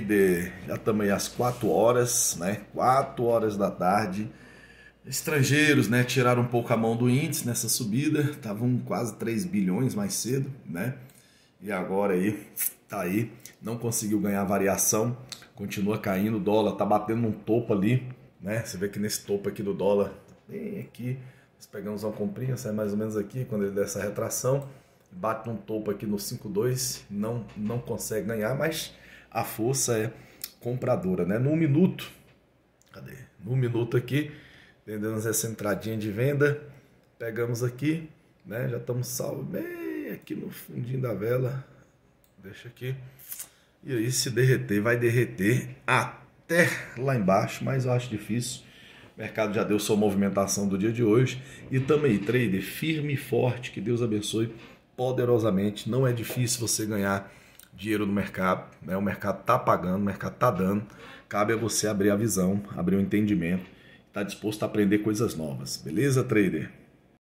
de, já também às 4 horas, né? 4 horas da tarde. Estrangeiros, né, tiraram um pouco a mão do índice nessa subida, estavam quase 3 bilhões mais cedo, né? E agora aí tá aí, não conseguiu ganhar variação, continua caindo, o dólar tá batendo um topo ali, né? Você vê que nesse topo aqui do dólar, bem aqui, nós pegamos uma comprinha, sai mais ou menos aqui quando ele der essa retração, bate um topo aqui no 52, não não consegue ganhar, mas a força é compradora, né? No minuto, cadê? No minuto aqui, vendemos essa entradinha de venda, pegamos aqui, né? Já estamos salvo bem aqui no fundinho da vela, deixa aqui. E aí se derreter, vai derreter até lá embaixo, mas eu acho difícil. O mercado já deu sua movimentação do dia de hoje. E também, trader, firme e forte, que Deus abençoe poderosamente. Não é difícil você ganhar dinheiro no mercado, né? o mercado está pagando, o mercado está dando. Cabe a você abrir a visão, abrir o entendimento, estar tá disposto a aprender coisas novas. Beleza, trader?